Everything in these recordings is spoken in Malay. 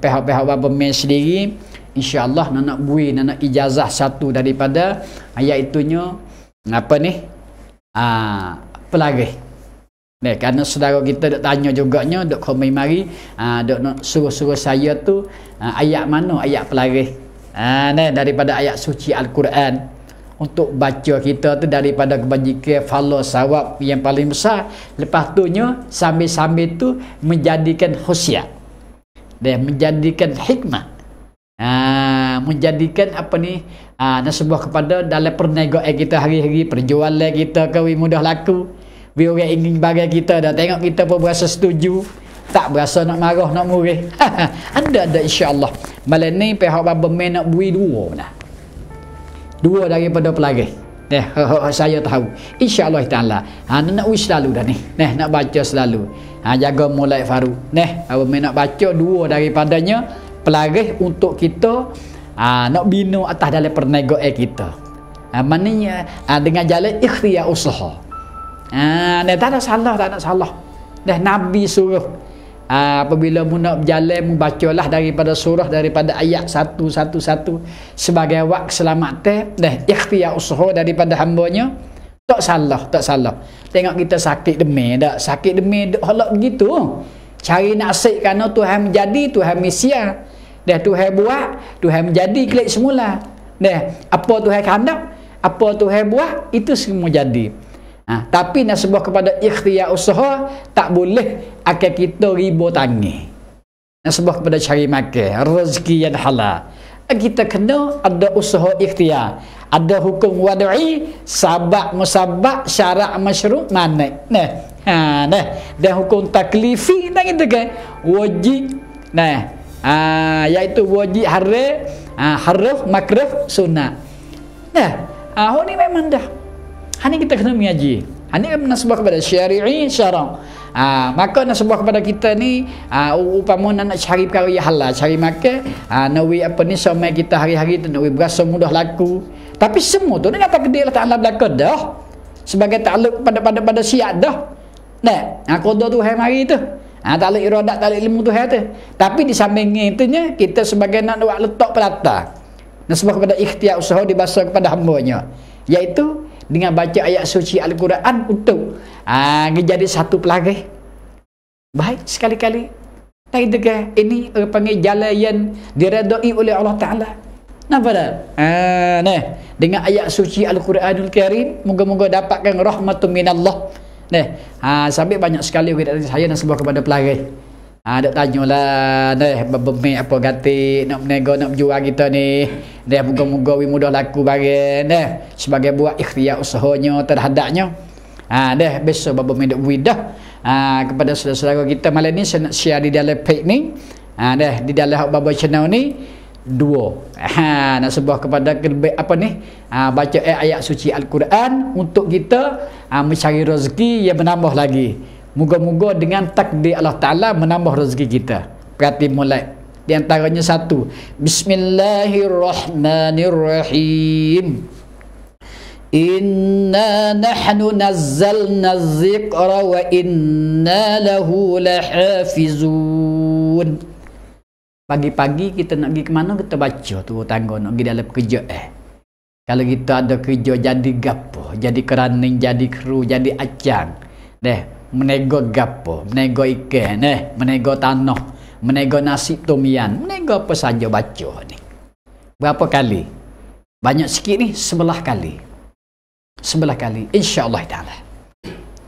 pihak-pihak berbemen sendiri insyaallah nak bui nak ijazah satu daripada iaitu nya apa ni aa, ah, pelagi Nah, kerana saudara kita dok tanya juga juganya, dok komen mari, ah dok nak suruh-suruh saya tu aa, ah, ayat mana ayat pelarih. Ah ni daripada ayat suci Al-Quran untuk baca kita tu daripada kebajikan fala sawab yang paling besar. Lepas tu nya sambil-sambil tu menjadikan khusyuk dia menjadikan hikmah uh, menjadikan apa ni uh, ha, nasibah kepada dalam perniagaan kita hari-hari perjualan kita ke we mudah laku we orang ingin bagi kita dah tengok kita pun berasa setuju tak berasa nak marah nak murih ha, anda ada insyaallah malam ni pihak babam nak bui dua dah dua daripada pelagih Nah, oh, oh, saya tahu. InsyaAllah ta'ala. Ha, nak wish selalu dah ni. Nah, nak baca selalu. Ha, jaga mulai faru. Nah, awak nak baca dua daripadanya. Pelarih untuk kita. Ha, nak bina atas dalam eh kita. Ha, maknanya ha, dengan jalan ikhtiar usaha. Ha, nah, tak ada salah, tak ada salah. Nah, Nabi suruh. Aa, apabila mu nak berjalan mu bacalah daripada surah daripada ayat satu satu satu sebagai wak keselamatan dah ikhtiar usaha daripada hambanya tak salah tak salah tengok kita sakit demi dak sakit demi dak halak begitu cari nasib kerana Tuhan menjadi Tuhan mesia dah Tuhan buat Tuhan menjadi klik semula dah apa Tuhan kehendak apa Tuhan buat itu semua jadi Ha, tapi nak sebuah kepada ikhtiar usaha tak boleh akan kita riba tangi. Nak sebuah kepada cari makan, rezeki yang halal. Kita kena ada usaha ikhtiar. Ada hukum wad'i, sabak musabak, syarak masyru' mana? Nah. Ha, nah. Dan hukum taklifi dan gitu kan. Wajib. Nah. Ha, yaitu wajib harif, ha, harif, makrif, sunat. Nah. Ha, ni memang dah. Hanya kita kena mengaji. Hanya nasabah kepada syari'i syara'. Ha, maka nasabah kepada kita ni uh, ah, upama nak, nak cari perkara yang halal cari makan ha, nak apa ni sama kita hari-hari tu nak berasa mudah laku tapi semua tu ni lah, tak kedai lah ta'ala belaka dah sebagai ta'aluk pada pada pada siat dah nak ha, kodoh tu hari hari tu ha, ta'aluk iradak ta'aluk ilmu tu hari tapi di samping itu nya kita sebagai nak buat letak pelata nasabah kepada ikhtiar usaha dibasa kepada hambanya iaitu dengan baca ayat suci Al-Quran untuk uh, ha, jadi satu pelagi. Baik sekali-kali. Tapi dengan ini eh, panggil jalan yang diredai oleh Allah Ta'ala. Nampak tak? Uh, nah, dengan ayat suci Al-Quranul Karim, moga-moga dapatkan rahmatu minallah. Nah, uh, sambil banyak sekali saya nak sebuah kepada pelagi. Ha, ah, dok tanyalah deh bebek apa gati nak menego nak jual kita ni. Dah moga-moga wi mudah laku barang deh sebagai buat ikhtiar usahanya terhadapnya. Ha dah besok bapa minta wi dah. Ha, ah, kepada saudara-saudara kita malam ni saya nak share di dalam page ni. Ha dah di dalam hak bapa channel ni dua. Ha nak sebuah kepada apa ni? Ha, baca ayat suci al-Quran untuk kita ha, mencari rezeki yang menambah lagi. Moga-moga dengan takdir Allah Ta'ala menambah rezeki kita. Perhati mulai. Di antaranya satu. Bismillahirrahmanirrahim. Inna nahnu nazzalna zikra wa inna lahu lahafizun. Pagi-pagi kita nak pergi ke mana kita baca tu tangga nak pergi dalam kerja eh. Kalau kita ada kerja jadi gapo, jadi keraning, jadi kru, jadi acang. Deh, menego gapo menego ikan eh menego tanah menego nasi tumian menego apa saja baca ni berapa kali banyak sikit ni sebelah kali sebelah kali insyaallah taala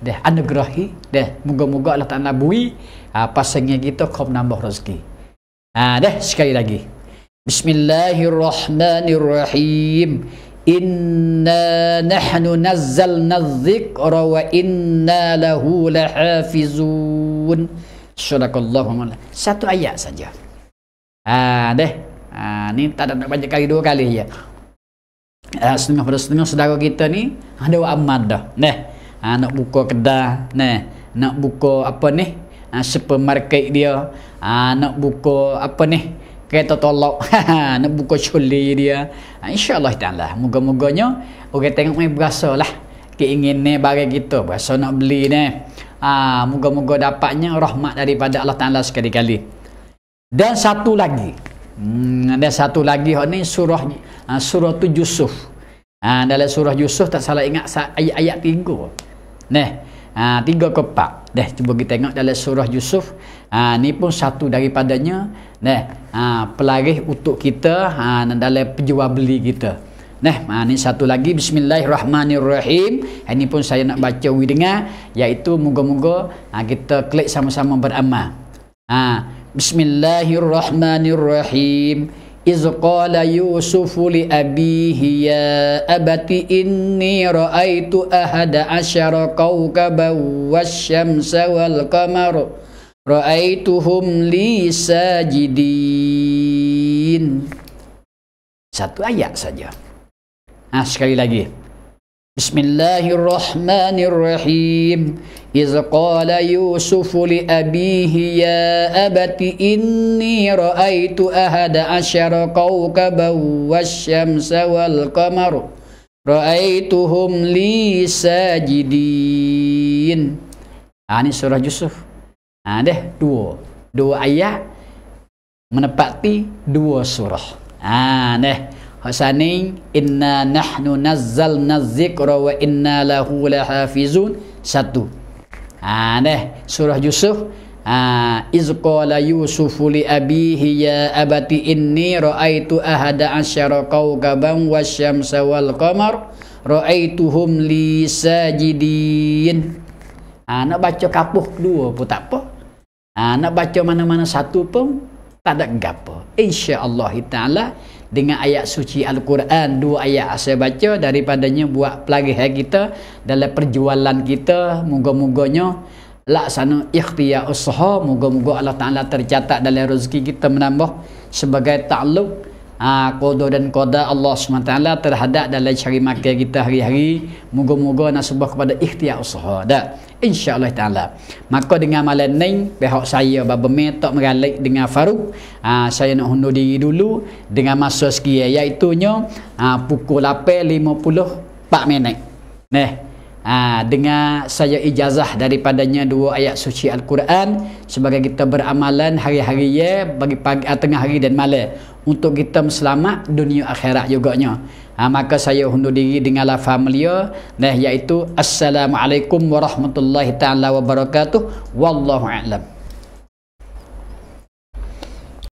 deh anugerahi deh moga-moga Allah Taala bui uh, pasangnya kita kau menambah rezeki ah uh, deh sekali lagi bismillahirrahmanirrahim Inna nahnu nazzalna dhikra wa inna lahu lahafizun. Sadaqallahu mala. Satu ayat saja. Ha deh. Ha ni tak ada nak banyak kali dua kali ya. Ha, setengah pada setengah saudara kita ni ada wa amad dah. Neh. Ha nak buka kedai, neh. Nak buka apa ni? Ha supermarket dia. Ha nak buka apa ni? kereta tolak nak buka syuli dia ha, insyaallah lah. moga-moganya orang tengok ni lah. keinginan bagi kita berasa nak beli ni ah moga-moga dapatnya rahmat daripada Allah taala sekali-kali dan satu lagi hmm, ada satu lagi hak ni surah ha, surah tu Yusuf ha, dalam surah Yusuf tak salah ingat ayat-ayat tiga. nah ha, 3 ke 4 deh cuba kita tengok dalam surah Yusuf Ha, ni pun satu daripadanya neh ha, pelarih untuk kita ha, dalam penjual beli kita neh ha, ni satu lagi bismillahirrahmanirrahim ini ha, pun saya nak baca wi dengar iaitu moga-moga ha, kita klik sama-sama beramal ha, bismillahirrahmanirrahim iz qala yusuf li abihi ya abati inni ra'aitu ahada asyara kawkaba wasyamsa wal qamara Ra'aituhum li sajidin. Satu ayat saja. Nah, ha, sekali lagi. Bismillahirrahmanirrahim. Iz qala Yusuf li abihi ya abati inni ra'aitu ahada asyara kawkaba wasyamsa wal kamar. Ra'aituhum li sajidin. Nah, ha, ini surah Yusuf. Ha, deh dua. Dua ayat menepati dua surah. Ha deh. Hasani inna nahnu nazzalna dzikra wa inna lahu lahafizun satu. Ha deh surah Yusuf. Ha iz qala Yusuf li abihi ya abati inni raaitu ahada asyara kawkaban wasyamsa wal qamar raaituhum li sajidin. Ha nak baca kapuh dua, pun tak apa. Ha, nak baca mana-mana satu pun tak ada gapo. Insya-Allah taala dengan ayat suci Al-Quran dua ayat saya baca daripadanya buat pelagi kita dalam perjualan kita moga-moganya laksana ikhtiar usaha moga-moga Allah Ta'ala tercatat dalam rezeki kita menambah sebagai takluk ha, kodoh dan koda Allah SWT terhadap dalam cari makan kita hari-hari moga-moga nasibah kepada ikhtiar usaha dah insyaallah taala maka dengan malam ni pihak saya bab tak meralik dengan Faruk ah, saya nak undur diri dulu dengan masa sekian iaitu nya ha, ah, pukul 8.50 4 minit neh Ha, dengan saya ijazah daripadanya dua ayat suci Al-Quran sebagai kita beramalan hari-hari ya bagi pagi, tengah hari dan malam untuk kita selamat dunia akhirat juganya ha, maka saya undur diri dengan lafaz mulia nah iaitu assalamualaikum warahmatullahi taala wabarakatuh wallahu a'lam